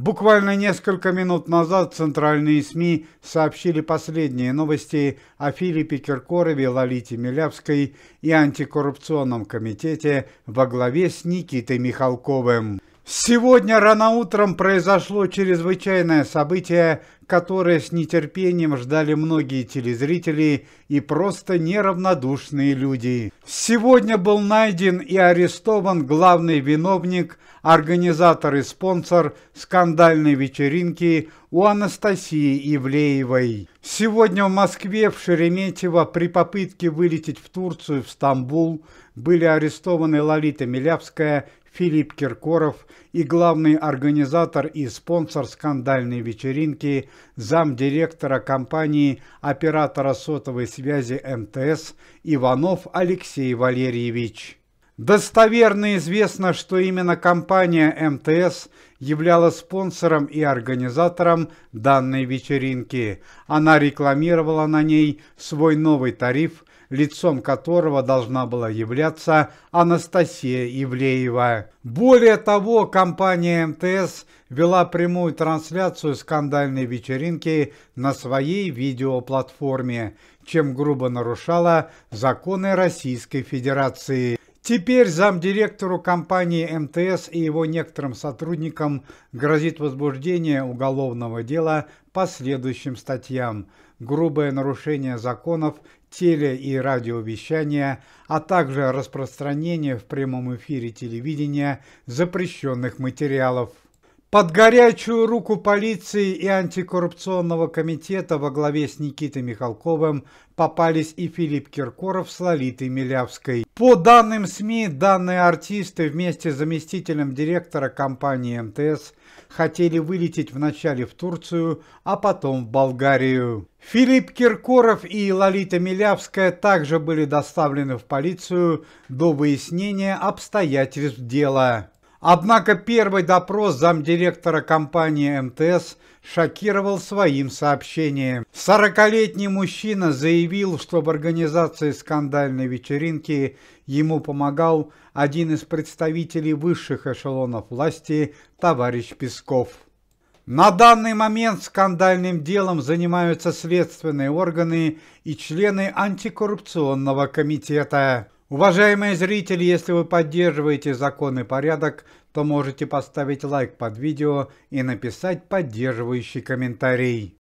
Буквально несколько минут назад центральные СМИ сообщили последние новости о Филиппе Киркорове, Лолите Милявской и антикоррупционном комитете во главе с Никитой Михалковым. Сегодня рано утром произошло чрезвычайное событие, которое с нетерпением ждали многие телезрители и просто неравнодушные люди. Сегодня был найден и арестован главный виновник, организатор и спонсор скандальной вечеринки у Анастасии Ивлеевой. Сегодня в Москве, в Шереметьево, при попытке вылететь в Турцию, в Стамбул, были арестованы Лолита Милявская, Филипп Киркоров и главный организатор и спонсор скандальной вечеринки замдиректора компании оператора сотовой связи МТС Иванов Алексей Валерьевич. Достоверно известно, что именно компания МТС являла спонсором и организатором данной вечеринки. Она рекламировала на ней свой новый тариф лицом которого должна была являться Анастасия Ивлеева. Более того, компания МТС вела прямую трансляцию скандальной вечеринки на своей видеоплатформе, чем грубо нарушала законы Российской Федерации. Теперь замдиректору компании МТС и его некоторым сотрудникам грозит возбуждение уголовного дела по следующим статьям. Грубое нарушение законов теле- и радиовещания, а также распространение в прямом эфире телевидения запрещенных материалов. Под горячую руку полиции и антикоррупционного комитета во главе с Никитой Михалковым попались и Филипп Киркоров с Лолитой Милявской. По данным СМИ, данные артисты вместе с заместителем директора компании МТС хотели вылететь вначале в Турцию, а потом в Болгарию. Филипп Киркоров и Лолита Милявская также были доставлены в полицию до выяснения обстоятельств дела. Однако первый допрос замдиректора компании МТС шокировал своим сообщением. Сорокалетний мужчина заявил, что в организации скандальной вечеринки ему помогал один из представителей высших эшелонов власти, товарищ Песков. На данный момент скандальным делом занимаются следственные органы и члены антикоррупционного комитета. Уважаемые зрители, если вы поддерживаете закон и порядок, то можете поставить лайк под видео и написать поддерживающий комментарий.